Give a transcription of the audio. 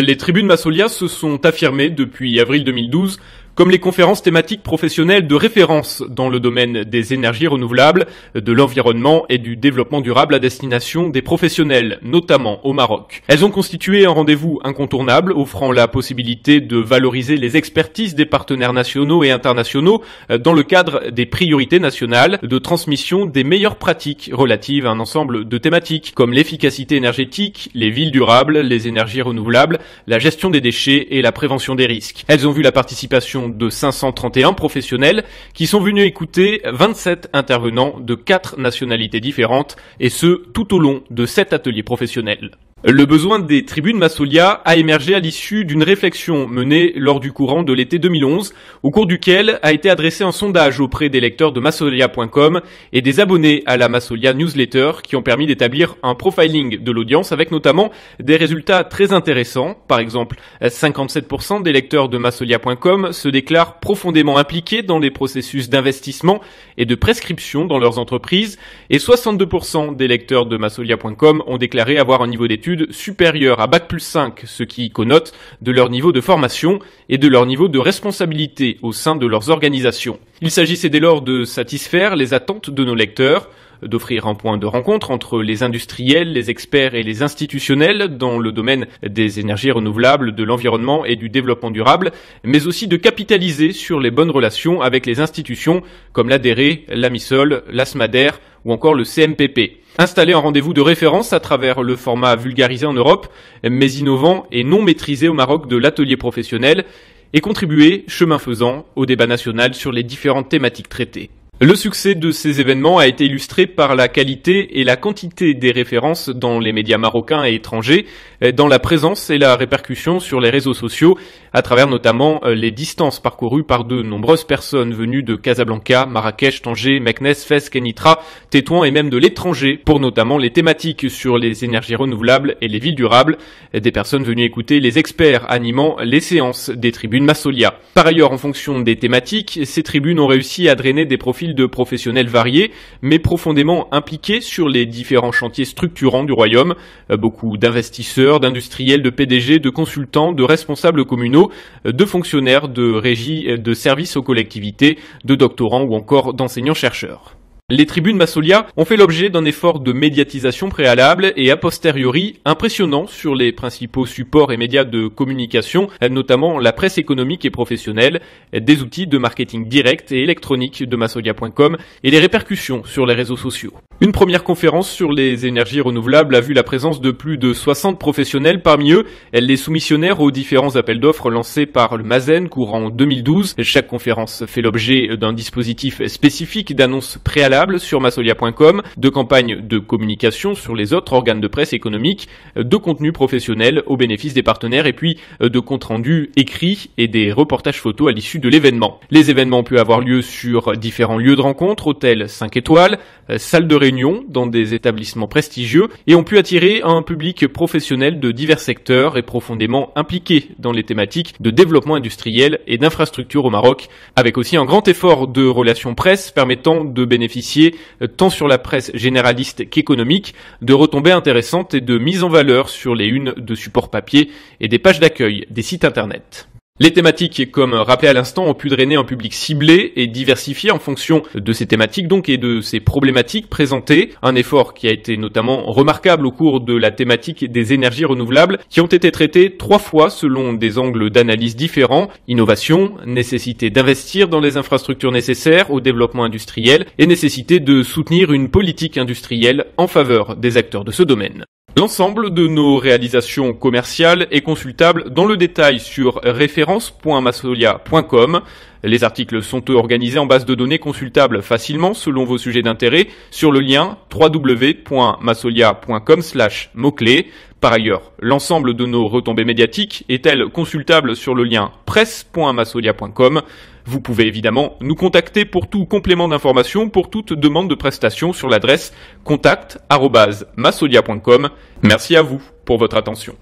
Les tribus de Massolia se sont affirmées depuis avril 2012 comme les conférences thématiques professionnelles de référence dans le domaine des énergies renouvelables, de l'environnement et du développement durable à destination des professionnels, notamment au Maroc. Elles ont constitué un rendez-vous incontournable offrant la possibilité de valoriser les expertises des partenaires nationaux et internationaux euh, dans le cadre des priorités nationales de transmission des meilleures pratiques relatives à un ensemble de thématiques comme l'efficacité énergétique, les villes durables, les énergies renouvelables, la gestion des déchets et la prévention des risques. Elles ont vu la participation de 531 professionnels qui sont venus écouter 27 intervenants de 4 nationalités différentes et ce tout au long de 7 ateliers professionnels. Le besoin des tribunes Massolia a émergé à l'issue d'une réflexion menée lors du courant de l'été 2011, au cours duquel a été adressé un sondage auprès des lecteurs de Massolia.com et des abonnés à la Massolia newsletter qui ont permis d'établir un profiling de l'audience avec notamment des résultats très intéressants. Par exemple, 57% des lecteurs de Massolia.com se déclarent profondément impliqués dans les processus d'investissement et de prescription dans leurs entreprises et 62% des lecteurs de Massolia.com ont déclaré avoir un niveau d'études supérieure à Bac plus 5, ce qui connote de leur niveau de formation et de leur niveau de responsabilité au sein de leurs organisations. Il s'agissait dès lors de satisfaire les attentes de nos lecteurs, d'offrir un point de rencontre entre les industriels, les experts et les institutionnels dans le domaine des énergies renouvelables, de l'environnement et du développement durable, mais aussi de capitaliser sur les bonnes relations avec les institutions comme l'ADERE, l'AMISOL, l'ASMADER ou encore le CMPP. Installer un rendez-vous de référence à travers le format vulgarisé en Europe, mais innovant et non maîtrisé au Maroc de l'atelier professionnel, et contribuer, chemin faisant, au débat national sur les différentes thématiques traitées. Le succès de ces événements a été illustré par la qualité et la quantité des références dans les médias marocains et étrangers, euh, dans la présence et la répercussion sur les réseaux sociaux, à travers notamment euh, les distances parcourues par de nombreuses personnes venues de Casablanca, Marrakech, Tanger, Meknes, Fès, Kenitra, Tétouan et même de l'étranger, pour notamment les thématiques sur les énergies renouvelables et les villes durables, des personnes venues écouter les experts animant les séances des tribunes Massolia. Par ailleurs, en fonction des thématiques, ces tribunes ont réussi à drainer des profils de professionnels variés, mais profondément impliqués sur les différents chantiers structurants du royaume. Euh, beaucoup d'investisseurs, d'industriels, de PDG, de consultants, de responsables communaux, euh, de fonctionnaires, de régies, euh, de services aux collectivités, de doctorants ou encore d'enseignants-chercheurs. Les tribunes Massolia ont fait l'objet d'un effort de médiatisation préalable et a posteriori impressionnant sur les principaux supports et médias de communication, notamment la presse économique et professionnelle, des outils de marketing direct et électronique de massolia.com et les répercussions sur les réseaux sociaux. Une première conférence sur les énergies renouvelables a vu la présence de plus de 60 professionnels, parmi eux les soumissionnaires aux différents appels d'offres lancés par le Mazen courant 2012. Chaque conférence fait l'objet d'un dispositif spécifique d'annonces préalables sur massolia.com, de campagnes de communication sur les autres organes de presse économique, de contenus professionnels au bénéfice des partenaires et puis de comptes rendus écrits et des reportages photos à l'issue de l'événement. Les événements ont pu avoir lieu sur différents lieux de rencontre, hôtels 5 étoiles, salles de réunion dans des établissements prestigieux et ont pu attirer un public professionnel de divers secteurs et profondément impliqué dans les thématiques de développement industriel et d'infrastructures au Maroc, avec aussi un grand effort de relations presse permettant de bénéficier, euh, tant sur la presse généraliste qu'économique, de retombées intéressantes et de mise en valeur sur les unes de supports papier et des pages d'accueil des sites internet. Les thématiques, comme rappelé à l'instant, ont pu drainer un public ciblé et diversifié en fonction de ces thématiques donc et de ces problématiques présentées. Un effort qui a été notamment remarquable au cours de la thématique des énergies renouvelables qui ont été traitées trois fois selon des angles d'analyse différents. Innovation, nécessité d'investir dans les infrastructures nécessaires au développement industriel et nécessité de soutenir une politique industrielle en faveur des acteurs de ce domaine. L'ensemble de nos réalisations commerciales est consultable dans le détail sur référence.massolia.com. Les articles sont organisés en base de données consultables facilement selon vos sujets d'intérêt sur le lien www.massolia.com slash par ailleurs, l'ensemble de nos retombées médiatiques est-elle consultable sur le lien presse.massolia.com Vous pouvez évidemment nous contacter pour tout complément d'information, pour toute demande de prestation sur l'adresse contact@massolia.com. Merci à vous pour votre attention.